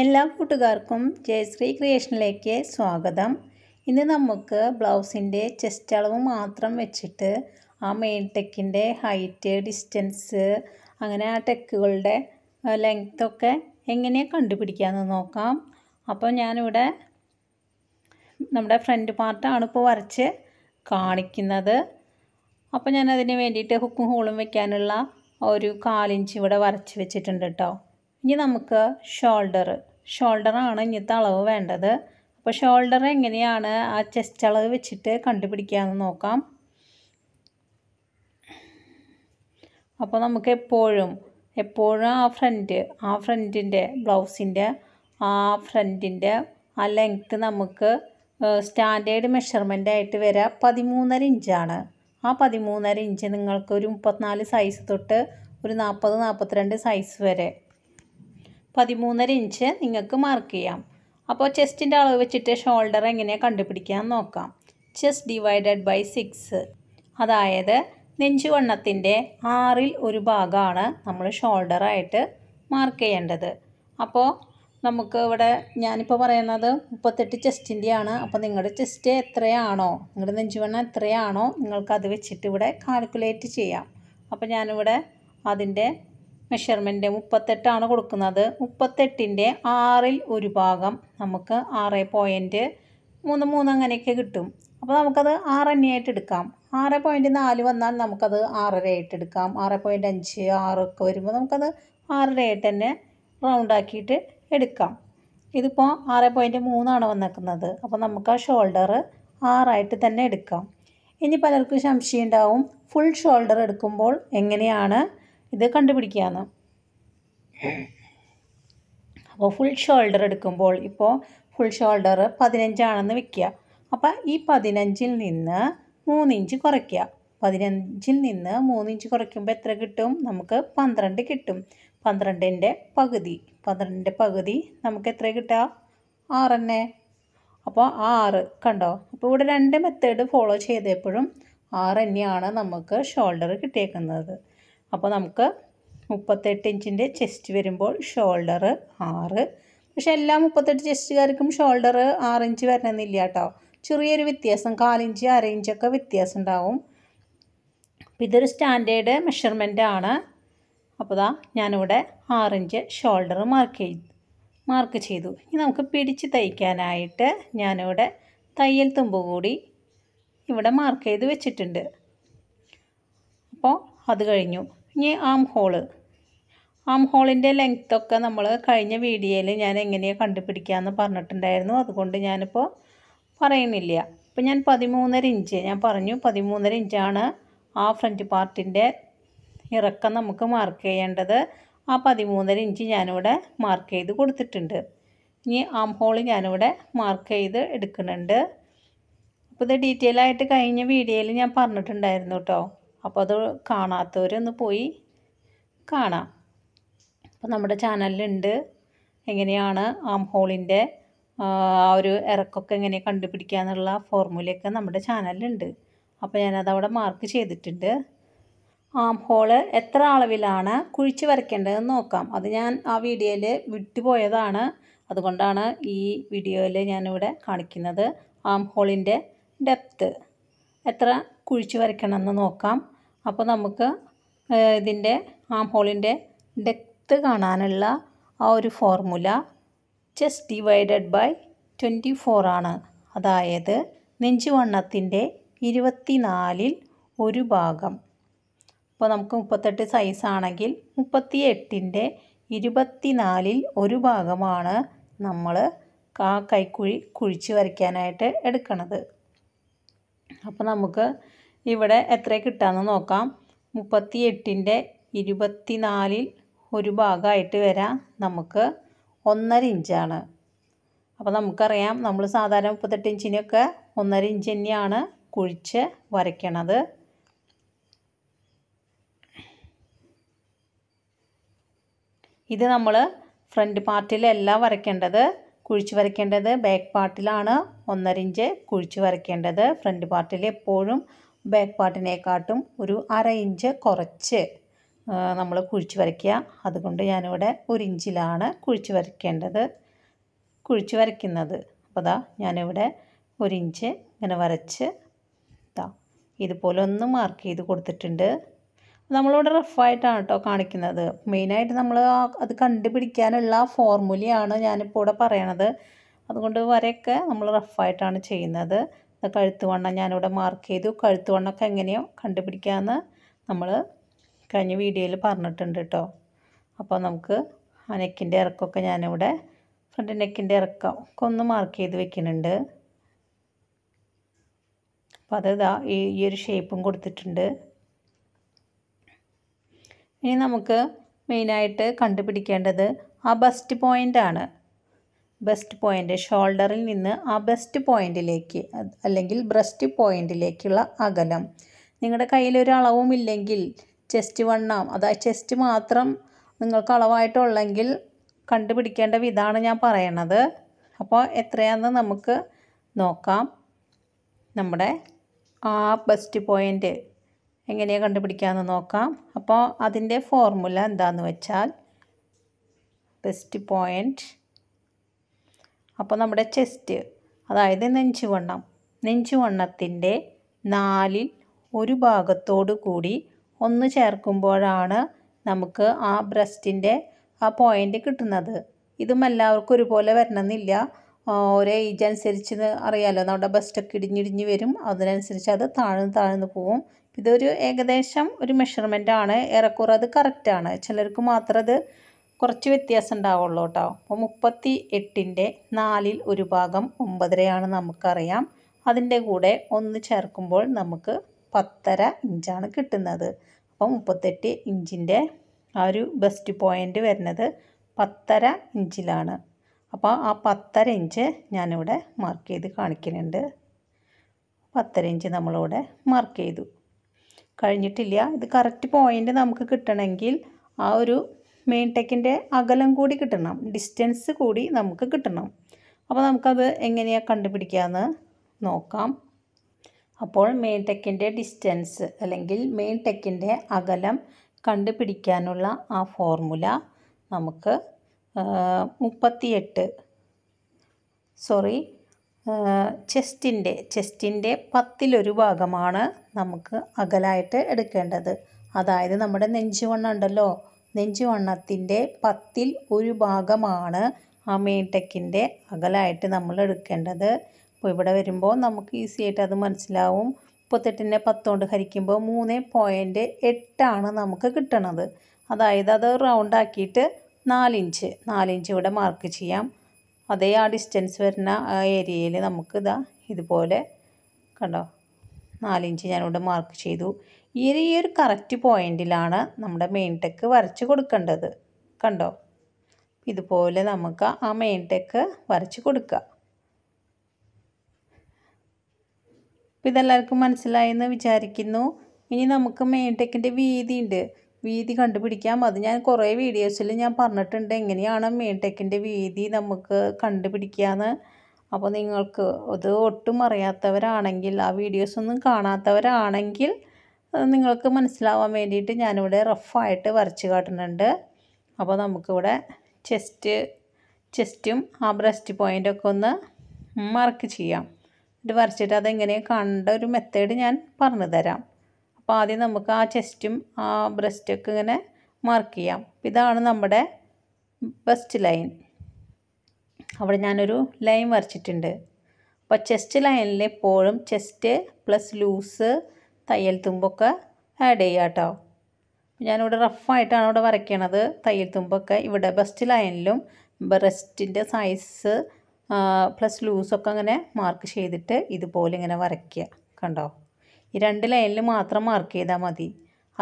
എല്ലാ കൂട്ടുകാർക്കും ജയശ്രീ ക്രിയേഷനിലേക്ക് സ്വാഗതം ഇന്ന് നമുക്ക് ബ്ലൗസിൻ്റെ ചെസ്റ്റ് അളവ് മാത്രം വെച്ചിട്ട് ആ മെയിൻ ടെക്കിൻ്റെ ഹൈറ്റ് ഡിസ്റ്റൻസ് അങ്ങനെ ആ ടെക്കുകളുടെ ലെങ്ത്തൊക്കെ എങ്ങനെയാണ് കണ്ടുപിടിക്കാമെന്ന് നോക്കാം അപ്പോൾ ഞാനിവിടെ നമ്മുടെ ഫ്രണ്ട് പാർട്ടാണ് ഇപ്പോൾ വരച്ച് കാണിക്കുന്നത് അപ്പോൾ ഞാനതിന് വേണ്ടിയിട്ട് ഹുക്കും ഹോളും വെക്കാനുള്ള ഒരു കാലിഞ്ച് ഇവിടെ വരച്ച് വെച്ചിട്ടുണ്ട് കേട്ടോ ഇനി നമുക്ക് ഷോൾഡർ ഷോൾഡറാണ് ഇന്നത്തെ അളവ് വേണ്ടത് അപ്പോൾ ഷോൾഡർ എങ്ങനെയാണ് ആ ചെസ്റ്റ് അളവ് വെച്ചിട്ട് കണ്ടുപിടിക്കാമെന്ന് നോക്കാം അപ്പോൾ നമുക്ക് എപ്പോഴും എപ്പോഴും ആ ഫ്രണ്ട് ആ ഫ്രണ്ടിൻ്റെ ബ്ലൗസിൻ്റെ ആ ഫ്രണ്ടിൻ്റെ ആ ലെങ്ത്ത് നമുക്ക് സ്റ്റാൻഡേർഡ് മെഷർമെൻ്റ് ആയിട്ട് വരിക പതിമൂന്നര ഇഞ്ചാണ് ആ പതിമൂന്നര ഇഞ്ച് നിങ്ങൾക്ക് ഒരു മുപ്പത്തിനാല് സൈസ് തൊട്ട് ഒരു നാൽപ്പത് നാൽപ്പത്തിരണ്ട് സൈസ് വരെ പതിമൂന്നര ഇഞ്ച് നിങ്ങൾക്ക് മാർക്ക് ചെയ്യാം അപ്പോൾ ചെസ്റ്റിൻ്റെ അളവ് വെച്ചിട്ട് ഷോൾഡർ എങ്ങനെയാണ് കണ്ടുപിടിക്കാൻ നോക്കാം ചെസ്റ്റ് ഡിവൈഡഡ് ബൈ സിക്സ് അതായത് നെഞ്ചുവണ്ണത്തിൻ്റെ ആറിൽ ഒരു ഭാഗമാണ് നമ്മൾ ഷോൾഡറായിട്ട് മാർക്ക് ചെയ്യേണ്ടത് അപ്പോൾ നമുക്ക് ഇവിടെ ഞാനിപ്പോൾ പറയുന്നത് മുപ്പത്തെട്ട് ചെസ്റ്റിൻ്റെയാണ് അപ്പോൾ നിങ്ങളുടെ ചെസ്റ്റ് എത്രയാണോ നിങ്ങളുടെ നെഞ്ചുവണ്ണം എത്രയാണോ നിങ്ങൾക്കത് വെച്ചിട്ട് ഇവിടെ കാൽക്കുലേറ്റ് ചെയ്യാം അപ്പോൾ ഞാനിവിടെ അതിൻ്റെ മെഷർമെൻറ്റ് മുപ്പത്തെട്ടാണ് കൊടുക്കുന്നത് മുപ്പത്തെട്ടിൻ്റെ ആറിൽ ഒരു ഭാഗം നമുക്ക് ആറ് പോയിൻറ്റ് മൂന്ന് മൂന്ന് അങ്ങനെയൊക്കെ കിട്ടും അപ്പോൾ നമുക്കത് ആറ് ആയിട്ട് എടുക്കാം ആറ് പോയിൻറ്റ് നാല് വന്നാൽ നമുക്കത് ആറര ആയിട്ട് എടുക്കാം ആറ് പോയിൻ്റ് അഞ്ച് ആറൊക്കെ വരുമ്പോൾ നമുക്കത് ആറര ആയിട്ട് തന്നെ റൗണ്ടാക്കിയിട്ട് എടുക്കാം ഇതിപ്പോൾ ആറ് പോയിൻറ്റ് മൂന്നാണ് വന്നേക്കുന്നത് അപ്പോൾ നമുക്ക് ആ ഷോൾഡർ ആറായിട്ട് തന്നെ എടുക്കാം ഇനി പലർക്കും സംശയം ഉണ്ടാവും ഫുൾ ഷോൾഡർ എടുക്കുമ്പോൾ എങ്ങനെയാണ് ഇത് കണ്ടുപിടിക്കുകയാണ് അപ്പോൾ ഫുൾ ഷോൾഡർ എടുക്കുമ്പോൾ ഇപ്പോൾ ഫുൾ ഷോൾഡർ പതിനഞ്ചാണെന്ന് വെക്കുക അപ്പോൾ ഈ പതിനഞ്ചിൽ നിന്ന് മൂന്നിഞ്ച് കുറയ്ക്കുക പതിനഞ്ചിൽ നിന്ന് മൂന്നിഞ്ച് കുറയ്ക്കുമ്പോൾ എത്ര കിട്ടും നമുക്ക് പന്ത്രണ്ട് കിട്ടും പന്ത്രണ്ടിൻ്റെ പകുതി പന്ത്രണ്ടിൻ്റെ പകുതി നമുക്ക് എത്ര കിട്ടുക ആറ് തന്നെ അപ്പോൾ ആറ് കണ്ടോ അപ്പോൾ ഇവിടെ രണ്ട് മെത്തേഡ് ഫോളോ ചെയ്തപ്പോഴും ആറ് തന്നെയാണ് നമുക്ക് ഷോൾഡർ കിട്ടിയേക്കുന്നത് അപ്പോൾ നമുക്ക് മുപ്പത്തെട്ട് ഇഞ്ചിൻ്റെ ചെസ്റ്റ് വരുമ്പോൾ ഷോൾഡർ ആറ് പക്ഷെ എല്ലാ മുപ്പത്തെട്ട് ചെസ്റ്റുകാർക്കും ഷോൾഡർ ആറ് ഇഞ്ച് വരണമെന്നില്ല കേട്ടോ ചെറിയൊരു വ്യത്യാസം കാലിഞ്ച് അര ഇഞ്ചൊക്കെ വ്യത്യാസം ഉണ്ടാവും ഇതൊരു സ്റ്റാൻഡേർഡ് മെഷർമെൻ്റ് ആണ് അപ്പോൾ ഇതാ ഞാനിവിടെ ആറിഞ്ച് ഷോൾഡർ മാർക്ക് ചെയ്തു മാർക്ക് ചെയ്തു ഇനി നമുക്ക് പിടിച്ച് തയ്ക്കാനായിട്ട് ഞാനിവിടെ തയ്യൽ തുമ്പ് കൂടി ഇവിടെ മാർക്ക് ചെയ്ത് വെച്ചിട്ടുണ്ട് അപ്പോൾ അത് കഴിഞ്ഞു ഇനി ആം ഹോള് ആം ഹോളിൻ്റെ ലെങ്ത്തൊക്കെ നമ്മൾ കഴിഞ്ഞ വീഡിയോയിൽ ഞാൻ എങ്ങനെയാണ് കണ്ടുപിടിക്കാമെന്ന് പറഞ്ഞിട്ടുണ്ടായിരുന്നു അതുകൊണ്ട് ഞാനിപ്പോൾ പറയുന്നില്ല അപ്പോൾ ഞാൻ പതിമൂന്നര ഇഞ്ച് ഞാൻ പറഞ്ഞു പതിമൂന്നര ഇഞ്ചാണ് ആ ഫ്രണ്ട് പാർട്ടിൻ്റെ ഇറക്കം നമുക്ക് മാർക്ക് ചെയ്യേണ്ടത് ആ പതിമൂന്നര ഇഞ്ച് ഞാനിവിടെ മാർക്ക് ചെയ്ത് കൊടുത്തിട്ടുണ്ട് ഇനി ആം ഹോൾ ഞാനിവിടെ മാർക്ക് ചെയ്ത് എടുക്കുന്നുണ്ട് അപ്പോൾ ഇത് ഡീറ്റെയിൽ ആയിട്ട് കഴിഞ്ഞ വീഡിയോയിൽ ഞാൻ പറഞ്ഞിട്ടുണ്ടായിരുന്നു കേട്ടോ അപ്പോൾ അത് കാണാത്തവരൊന്ന് പോയി കാണാം അപ്പോൾ നമ്മുടെ ചാനലിലുണ്ട് എങ്ങനെയാണ് ആം ഹോളിൻ്റെ ആ ഒരു ഇറക്കൊക്കെ എങ്ങനെ കണ്ടുപിടിക്കുക എന്നുള്ള ഫോർമുലയൊക്കെ നമ്മുടെ ചാനലിലുണ്ട് അപ്പോൾ ഞാനത് അവിടെ മാർക്ക് ചെയ്തിട്ടുണ്ട് ആം ഹോള് എത്ര അളവിലാണ് കുഴിച്ച് വരയ്ക്കേണ്ടതെന്ന് നോക്കാം അത് ഞാൻ ആ വീഡിയോയിൽ വിട്ടുപോയതാണ് അതുകൊണ്ടാണ് ഈ വീഡിയോയിൽ ഞാനിവിടെ കാണിക്കുന്നത് ആം ഹോളിൻ്റെ ഡെപ്ത്ത് എത്ര കുഴിച്ച് വരയ്ക്കണമെന്ന് നോക്കാം അപ്പോൾ നമുക്ക് ഇതിൻ്റെ ആം ഹോളിൻ്റെ ഡെപ്ത്ത് കാണാനുള്ള ആ ഒരു formula just divided by twenty ആണ് അതായത് നെഞ്ചുവണ്ണത്തിൻ്റെ ഇരുപത്തിനാലിൽ ഒരു ഭാഗം അപ്പോൾ നമുക്ക് മുപ്പത്തെട്ട് സൈസാണെങ്കിൽ മുപ്പത്തി എട്ടിൻ്റെ ഇരുപത്തിനാലിൽ ഒരു ഭാഗമാണ് നമ്മൾ ആ കൈക്കുഴി കുഴിച്ച് വരയ്ക്കാനായിട്ട് എടുക്കുന്നത് അപ്പോൾ നമുക്ക് ഇവിടെ എത്ര കിട്ടാമെന്ന് നോക്കാം മുപ്പത്തി എട്ടിൻ്റെ ഇരുപത്തി നാലിൽ ഒരു ഭാഗമായിട്ട് വരാം നമുക്ക് ഒന്നര ഇഞ്ചാണ് അപ്പോൾ നമുക്കറിയാം നമ്മൾ സാധാരണ മുപ്പത്തെട്ട് ഇഞ്ചിനൊക്കെ ഒന്നര ഇഞ്ച് തന്നെയാണ് കുഴിച്ച് വരയ്ക്കണത് ഇത് നമ്മൾ ഫ്രണ്ട് പാർട്ടിലല്ല വരയ്ക്കേണ്ടത് കുഴിച്ച് വരയ്ക്കേണ്ടത് ബാക്ക് പാർട്ടിലാണ് ഒന്നര ഇഞ്ച് കുഴിച്ച് വരയ്ക്കേണ്ടത് ഫ്രണ്ട് പാർട്ടിൽ എപ്പോഴും ബാക്ക് പാർട്ടിനെക്കാട്ടും ഒരു അര ഇഞ്ച് കുറച്ച് നമ്മൾ കുഴിച്ച് വരയ്ക്കുക അതുകൊണ്ട് ഞാനിവിടെ ഒരു ഇഞ്ചിലാണ് കുഴിച്ച് വരയ്ക്കേണ്ടത് കുഴിച്ച് വരയ്ക്കുന്നത് അപ്പോൾ ദാ ഞാനിവിടെ ഒരു ഇഞ്ച് ഇങ്ങനെ വരച്ച് ദാ ഇതുപോലെ ഒന്ന് മാർക്ക് ചെയ്ത് കൊടുത്തിട്ടുണ്ട് നമ്മളിവിടെ റഫായിട്ടാണ് കേട്ടോ കാണിക്കുന്നത് മെയിനായിട്ട് നമ്മൾ അത് കണ്ടുപിടിക്കാനുള്ള ഫോർമുലയാണ് ഞാനിപ്പോൾ ഇവിടെ പറയണത് അതുകൊണ്ട് വരെയൊക്കെ നമ്മൾ റഫായിട്ടാണ് ചെയ്യുന്നത് കഴുത്ത് വണ്ണം ഞാനിവിടെ മാർക്ക് ചെയ്തു കഴുത്ത് വണ്ണമൊക്കെ എങ്ങനെയോ കണ്ടുപിടിക്കാമെന്ന് നമ്മൾ കഴിഞ്ഞ വീഡിയോയിൽ പറഞ്ഞിട്ടുണ്ട് കേട്ടോ അപ്പോൾ നമുക്ക് ആ നെക്കിൻ്റെ ഇറക്കമൊക്കെ ഞാനിവിടെ ഫ്രണ്ട് നെക്കിൻ്റെ ഇറക്കം ഒക്കെ ഒന്ന് മാർക്ക് ചെയ്ത് വെക്കുന്നുണ്ട് അപ്പോൾ അത് ഇതാ ഈ ഒരു ഷേപ്പും കൊടുത്തിട്ടുണ്ട് ഇനി നമുക്ക് മെയിനായിട്ട് കണ്ടുപിടിക്കേണ്ടത് ആ ബസ്റ്റ് പോയിൻ്റാണ് ബെസ്റ്റ് പോയിൻ്റ് ഷോൾഡറിൽ നിന്ന് ആ ബെസ്റ്റ് പോയിൻ്റിലേക്ക് അല്ലെങ്കിൽ ബ്രസ്റ്റ് പോയിൻ്റിലേക്കുള്ള അകലം നിങ്ങളുടെ കയ്യിലൊരു അളവുമില്ലെങ്കിൽ ചെസ്റ്റ് വണ്ണാം അതായത് ചെസ്റ്റ് മാത്രം നിങ്ങൾക്ക് അളവായിട്ടുള്ളെങ്കിൽ കണ്ടുപിടിക്കേണ്ട വിധമാണ് ഞാൻ പറയണത് അപ്പോൾ എത്രയാണെന്ന് നമുക്ക് നോക്കാം നമ്മുടെ ആ ബെസ്റ്റ് പോയിൻ്റ് എങ്ങനെയാണ് കണ്ടുപിടിക്കാമെന്ന് നോക്കാം അപ്പോൾ അതിൻ്റെ ഫോർമുല എന്താണെന്ന് വെച്ചാൽ ബെസ്റ്റ് പോയിൻറ്റ് അപ്പോൾ നമ്മുടെ ചെസ്റ്റ് അതായത് നെഞ്ചുവണ്ണം നെഞ്ചുവണ്ണത്തിൻ്റെ നാലിൽ ഒരു ഭാഗത്തോടു കൂടി ഒന്ന് ചേർക്കുമ്പോഴാണ് നമുക്ക് ആ ബ്രസ്റ്റിൻ്റെ ആ പോയിൻ്റ് കിട്ടുന്നത് ഇതും എല്ലാവർക്കും ഒരുപോലെ വരണമെന്നില്ല ഒരേ ഏജ് അനുസരിച്ച് അറിയാമല്ലോ നമ്മുടെ ബസ്റ്റൊക്കെ ഇടിഞ്ഞിടിഞ്ഞ് വരും അതിനനുസരിച്ച് അത് താഴ്ന്ന് താഴ്ന്ന് പോവും ഇതൊരു ഏകദേശം ഒരു മെഷർമെൻ്റ് ആണ് ഏറെക്കുറെ അത് കറക്റ്റാണ് ചിലർക്ക് മാത്രം അത് കുറച്ച് വ്യത്യാസം ഉണ്ടാവുള്ളൂ കേട്ടോ അപ്പോൾ മുപ്പത്തി എട്ടിൻ്റെ നാലിൽ ഒരു ഭാഗം ഒമ്പതരയാണ് നമുക്കറിയാം അതിൻ്റെ കൂടെ ഒന്ന് ചേർക്കുമ്പോൾ നമുക്ക് പത്തര ഇഞ്ചാണ് കിട്ടുന്നത് അപ്പോൾ മുപ്പത്തെട്ട് ഇഞ്ചിൻ്റെ ആ ഒരു ബെസ്റ്റ് പോയിൻ്റ് വരുന്നത് പത്തര ഇഞ്ചിലാണ് അപ്പോൾ ആ പത്തര ഇഞ്ച് ഞാനിവിടെ മാർക്ക് ചെയ്ത് കാണിക്കുന്നുണ്ട് പത്തര ഇഞ്ച് നമ്മളിവിടെ മാർക്ക് ചെയ്തു കഴിഞ്ഞിട്ടില്ല ഇത് കറക്റ്റ് പോയിൻ്റ് നമുക്ക് കിട്ടണമെങ്കിൽ ആ ഒരു മെയിൻ ടെക്കിൻ്റെ അകലം കൂടി കിട്ടണം ഡിസ്റ്റൻസ് കൂടി നമുക്ക് കിട്ടണം അപ്പോൾ നമുക്കത് എങ്ങനെയാണ് കണ്ടുപിടിക്കാമെന്ന് നോക്കാം അപ്പോൾ മെയിൻ ടെക്കിൻ്റെ ഡിസ്റ്റൻസ് അല്ലെങ്കിൽ മെയിൻ ടെക്കിൻ്റെ അകലം കണ്ടുപിടിക്കാനുള്ള ആ ഫോർമുല നമുക്ക് മുപ്പത്തിയെട്ട് സോറി ചെസ്റ്റിൻ്റെ ചെസ്റ്റിൻ്റെ പത്തിലൊരു ഭാഗമാണ് നമുക്ക് അകലായിട്ട് എടുക്കേണ്ടത് അതായത് നമ്മുടെ നെഞ്ചുവണ്ണം നെഞ്ചുവണ്ണത്തിൻ്റെ പത്തിൽ ഒരു ഭാഗമാണ് അമീട്ടക്കിൻ്റെ അകലായിട്ട് നമ്മൾ എടുക്കേണ്ടത് അപ്പോൾ ഇവിടെ വരുമ്പോൾ നമുക്ക് ഈസി ആയിട്ട് അത് മനസ്സിലാവും മുപ്പത്തെട്ടിൻ്റെ പത്തുകൊണ്ട് ഹരിക്കുമ്പോൾ മൂന്ന് പോയിൻ്റ് എട്ടാണ് നമുക്ക് കിട്ടണത് അതായത് അത് ഇഞ്ച് നാലിഞ്ച് നാലിഞ്ച് ഇവിടെ മാർക്ക് ചെയ്യാം അതേ ആ ഡിസ്റ്റൻസ് വരുന്ന ആ ഏരിയയിൽ നമുക്ക് ഇതാ ഇതുപോലെ കണ്ടോ നാലിഞ്ച് ഞാനിവിടെ മാർക്ക് ചെയ്തു ഈ ഒരു കറക്റ്റ് പോയിൻറ്റിലാണ് നമ്മുടെ മെയിൻ ടെക്ക് വരച്ച് കൊടുക്കേണ്ടത് കണ്ടോ ഇതുപോലെ നമുക്ക് ആ മെയിൻ ടെക്ക് വരച്ച് കൊടുക്കുക അപ്പോൾ ഇതെല്ലാവർക്കും മനസ്സിലായെന്ന് വിചാരിക്കുന്നു ഇനി നമുക്ക് മെയിൻ ടെക്കിൻ്റെ വീതിയുണ്ട് വീതി കണ്ടുപിടിക്കാം അത് ഞാൻ കുറേ വീഡിയോസിൽ ഞാൻ പറഞ്ഞിട്ടുണ്ട് എങ്ങനെയാണ് മെയിൻ ടെക്കിൻ്റെ വീതി നമുക്ക് കണ്ടുപിടിക്കുക എന്ന് അപ്പോൾ നിങ്ങൾക്ക് അത് ഒട്ടും അറിയാത്തവരാണെങ്കിൽ ആ വീഡിയോസ് ഒന്നും കാണാത്തവരാണെങ്കിൽ നിങ്ങൾക്ക് മനസ്സിലാവാൻ വേണ്ടിയിട്ട് ഞാനിവിടെ റഫായിട്ട് വരച്ച് കാട്ടുന്നുണ്ട് അപ്പോൾ നമുക്കിവിടെ ചെസ്റ്റ് ചെസ്റ്റും ആ ബ്രസ്റ്റ് പോയിൻ്റൊക്കെ ഒന്ന് മാർക്ക് ചെയ്യാം ഇത് വരച്ചിട്ട് അതെങ്ങനെയാണ് കണ്ട ഒരു മെത്തേഡ് ഞാൻ പറഞ്ഞു തരാം അപ്പോൾ ആദ്യം നമുക്ക് ആ ചെസ്റ്റും ആ ബ്രസ്റ്റൊക്കെ ഇങ്ങനെ മാർക്ക് ചെയ്യാം ഇതാണ് നമ്മുടെ ബെസ്റ്റ് ലൈൻ അവിടെ ഞാനൊരു ലൈൻ വരച്ചിട്ടുണ്ട് അപ്പോൾ ചെസ്റ്റ് ലൈനിൽ എപ്പോഴും ചെസ്റ്റ് പ്ലസ് ലൂസ് തയ്യൽ തുമ്പൊക്കെ ആഡ് ചെയ്യാം കേട്ടോ ഞാനിവിടെ റഫായിട്ടാണ് ഇവിടെ വരയ്ക്കണത് തയ്യൽ തുമ്പൊക്കെ ഇവിടെ ബസ്റ്റ് ലൈനിലും ബ്രസ്റ്റിൻ്റെ സൈസ് പ്ലസ് ലൂസൊക്കെ അങ്ങനെ മാർക്ക് ചെയ്തിട്ട് ഇതുപോലെ ഇങ്ങനെ വരയ്ക്കുക കണ്ടോ ഈ രണ്ട് ലൈനിൽ മാത്രം മാർക്ക് ചെയ്താൽ മതി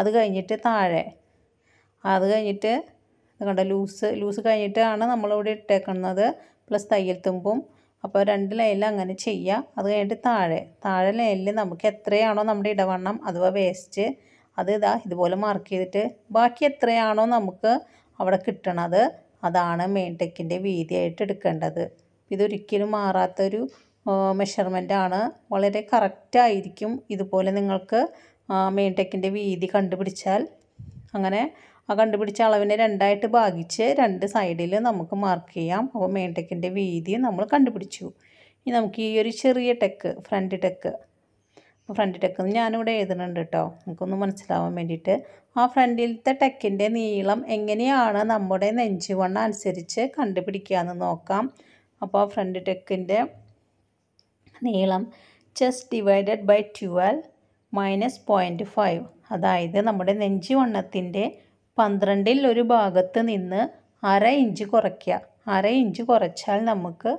അത് കഴിഞ്ഞിട്ട് താഴെ അത് കഴിഞ്ഞിട്ട് കണ്ടോ ലൂസ് ലൂസ് കഴിഞ്ഞിട്ടാണ് നമ്മളിവിടെ ഇട്ടേക്കുന്നത് പ്ലസ് തയ്യൽ തുമ്പും അപ്പോൾ രണ്ട് ലൈനിൽ അങ്ങനെ ചെയ്യുക അത് കഴിഞ്ഞിട്ട് താഴെ താഴെ ലൈനിൽ നമുക്ക് എത്രയാണോ നമ്മുടെ ഇടവണ്ണം അഥവാ വേസ്റ്റ് അത് ഇതാ ഇതുപോലെ മാർക്ക് ചെയ്തിട്ട് ബാക്കി എത്രയാണോ നമുക്ക് അവിടെ കിട്ടണത് അതാണ് മെയിൻ ടെക്കിൻ്റെ വീതിയായിട്ട് എടുക്കേണ്ടത് ഇതൊരിക്കലും മാറാത്തൊരു ആണ് വളരെ കറക്റ്റായിരിക്കും ഇതുപോലെ നിങ്ങൾക്ക് മെയിൻ ടെക്കിൻ്റെ വീതി കണ്ടുപിടിച്ചാൽ അങ്ങനെ ആ കണ്ടുപിടിച്ച അളവിനെ രണ്ടായിട്ട് ഭാഗിച്ച് രണ്ട് സൈഡിൽ നമുക്ക് മാർക്ക് ചെയ്യാം അപ്പോൾ മേണ്ടക്കിൻ്റെ വീതി നമ്മൾ കണ്ടുപിടിച്ചു ഇനി നമുക്ക് ഈ ഒരു ചെറിയ tuck front tuck front tuck ഞാനിവിടെ എഴുതുന്നുണ്ട് കേട്ടോ നമുക്കൊന്ന് മനസ്സിലാവാൻ വേണ്ടിയിട്ട് ആ ഫ്രണ്ടിലത്തെ ടെക്കിൻ്റെ നീളം എങ്ങനെയാണ് നമ്മുടെ നെഞ്ചുവണ്ണം അനുസരിച്ച് കണ്ടുപിടിക്കുകയെന്ന് നോക്കാം അപ്പോൾ ആ ഫ്രണ്ട് ടെക്കിൻ്റെ നീളം chest divided by twelve minus point five അതായത് നമ്മുടെ നെഞ്ചുവണ്ണത്തിൻ്റെ പന്ത്രണ്ടിൽ ഒരു ഭാഗത്ത് നിന്ന് അര ഇഞ്ച് കുറയ്ക്കുക അര ഇഞ്ച് കുറച്ചാൽ നമുക്ക്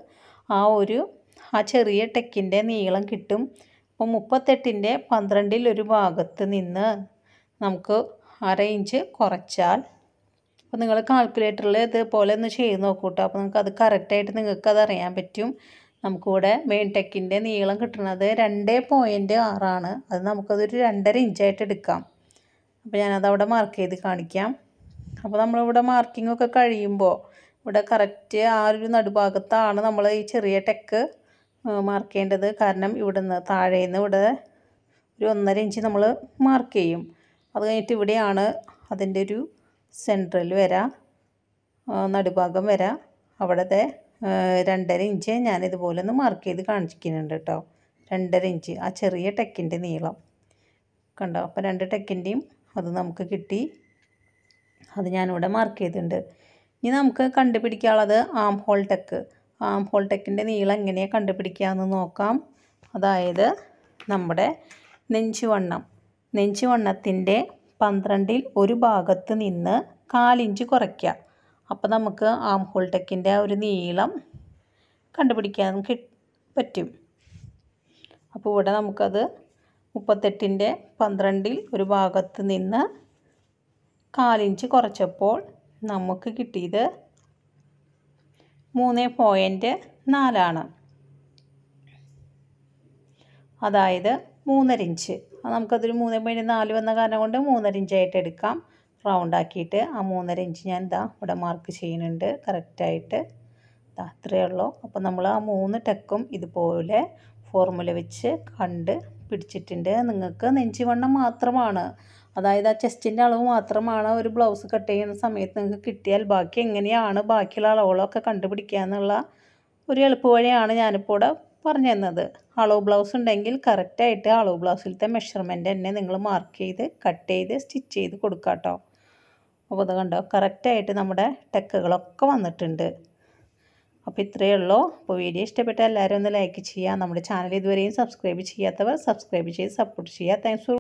ആ ഒരു ആ ചെറിയ ടെക്കിൻ്റെ നീളം കിട്ടും അപ്പോൾ മുപ്പത്തെട്ടിൻ്റെ പന്ത്രണ്ടിൽ ഒരു ഭാഗത്ത് നിന്ന് നമുക്ക് അര ഇഞ്ച് കുറച്ചാൽ അപ്പോൾ നിങ്ങൾ കാൽക്കുലേറ്ററിൽ ഇതുപോലെ ഒന്ന് ചെയ്ത് നോക്കൂട്ടോ അപ്പോൾ നിങ്ങൾക്ക് അത് കറക്റ്റായിട്ട് നിങ്ങൾക്ക് അറിയാൻ പറ്റും നമുക്കിവിടെ മെയിൻ ടെക്കിൻ്റെ നീളം കിട്ടുന്നത് രണ്ട് പോയിൻറ്റ് ആറാണ് അത് നമുക്കതൊരു രണ്ടര ഇഞ്ചായിട്ട് എടുക്കാം അപ്പോൾ അവിടെ മാർക്ക് ചെയ്ത് കാണിക്കാം അപ്പോൾ നമ്മളിവിടെ മാർക്കിംഗ് ഒക്കെ കഴിയുമ്പോൾ ഇവിടെ കറക്റ്റ് ആ ഒരു നടുഭാഗത്താണ് നമ്മൾ ഈ ചെറിയ ടെക്ക് മാർക്ക് ചെയ്യേണ്ടത് കാരണം ഇവിടെ നിന്ന് താഴെ നിന്ന് ഇവിടെ ഒരു ഒന്നര ഇഞ്ച് നമ്മൾ മാർക്ക് ചെയ്യും അത് കഴിഞ്ഞിട്ട് ഇവിടെയാണ് അതിൻ്റെ ഒരു സെൻട്രൽ വരാ നടുഭാഗം വരാ അവിടത്തെ രണ്ടര ഇഞ്ച് ഞാൻ ഇതുപോലെ ഒന്ന് മാർക്ക് ചെയ്ത് കാണിക്കുന്നുണ്ട് കേട്ടോ രണ്ടര ഇഞ്ച് ആ ചെറിയ ടെക്കിൻ്റെ നീളം കണ്ടോ അപ്പോൾ രണ്ട് ടെക്കിൻ്റെയും അത് നമുക്ക് കിട്ടി അത് ഞാനിവിടെ മാർക്ക് ചെയ്തിട്ടുണ്ട് ഇനി നമുക്ക് കണ്ടുപിടിക്കാനുള്ളത് armhole tuck armhole ടെക്കിൻ്റെ നീളം എങ്ങനെയാണ് കണ്ടുപിടിക്കാമെന്ന് നോക്കാം അതായത് നമ്മുടെ നെഞ്ചുവണ്ണം നെഞ്ചുവണ്ണത്തിൻ്റെ പന്ത്രണ്ടിൽ ഒരു ഭാഗത്ത് നിന്ന് കാലിഞ്ച് കുറയ്ക്കുക അപ്പോൾ നമുക്ക് ആം ഹോൾ ടെക്കിൻ്റെ ഒരു നീളം കണ്ടുപിടിക്കാൻ പറ്റും അപ്പോൾ ഇവിടെ നമുക്കത് മുപ്പത്തെട്ടിൻ്റെ പന്ത്രണ്ടിൽ ഒരു ഭാഗത്ത് നിന്ന് കാലിഞ്ച് കുറച്ചപ്പോൾ നമുക്ക് കിട്ടിയത് മൂന്ന് പോയിൻ്റ് നാലാണ് അതായത് മൂന്നര ഇഞ്ച് നമുക്കതൊരു മൂന്ന് പോയിൻറ്റ് നാല് വന്ന കാരണം കൊണ്ട് മൂന്നര ഇഞ്ചായിട്ട് എടുക്കാം റൗണ്ട് ആക്കിയിട്ട് ആ മൂന്നര ഇഞ്ച് ഞാൻ ഇതാ ഇവിടെ മാർക്ക് ചെയ്യുന്നുണ്ട് കറക്റ്റായിട്ട് ഇതാ അത്രയേ ഉള്ളൂ അപ്പോൾ നമ്മൾ ആ മൂന്ന് ടെക്കും ഇതുപോലെ ഫോർമുല വെച്ച് കണ്ട് പിടിച്ചിട്ടുണ്ട് നിങ്ങൾക്ക് നെഞ്ചിവണ്ണം മാത്രമാണ് അതായത് ആ ചെസ്റ്റിൻ്റെ അളവ് മാത്രമാണ് ഒരു ബ്ലൗസ് കട്ട് ചെയ്യുന്ന സമയത്ത് നിങ്ങൾക്ക് കിട്ടിയാൽ ബാക്കി എങ്ങനെയാണ് ബാക്കിയുള്ള അളവുകളൊക്കെ കണ്ടുപിടിക്കുക എന്നുള്ള ഒരു എളുപ്പവഴിയാണ് ഞാനിപ്പോൾ ഇവിടെ പറഞ്ഞു തന്നത് അളവ് ബ്ലൗസ് ഉണ്ടെങ്കിൽ കറക്റ്റായിട്ട് അളവ് ബ്ലൗസിലത്തെ മെഷർമെൻറ്റ് തന്നെ നിങ്ങൾ മാർക്ക് ചെയ്ത് കട്ട് ചെയ്ത് സ്റ്റിച്ച് ചെയ്ത് കൊടുക്കാം കേട്ടോ അപ്പോൾ അത് കണ്ടോ കറക്റ്റായിട്ട് നമ്മുടെ ടെക്കുകളൊക്കെ വന്നിട്ടുണ്ട് അപ്പോൾ ഇത്രയേ ഉള്ളൂ അപ്പോൾ വീഡിയോ ഇഷ്ടപ്പെട്ട എല്ലാവരും ഒന്ന് ലൈക്ക് ചെയ്യുക നമ്മുടെ ചാനൽ ഇതുവരെയും സബ്സ്ക്രൈബ് ചെയ്യാത്തവർ സബ്സ്ക്രൈബ് ചെയ്ത് സപ്പോർട്ട് ചെയ്യുക താങ്ക്സ്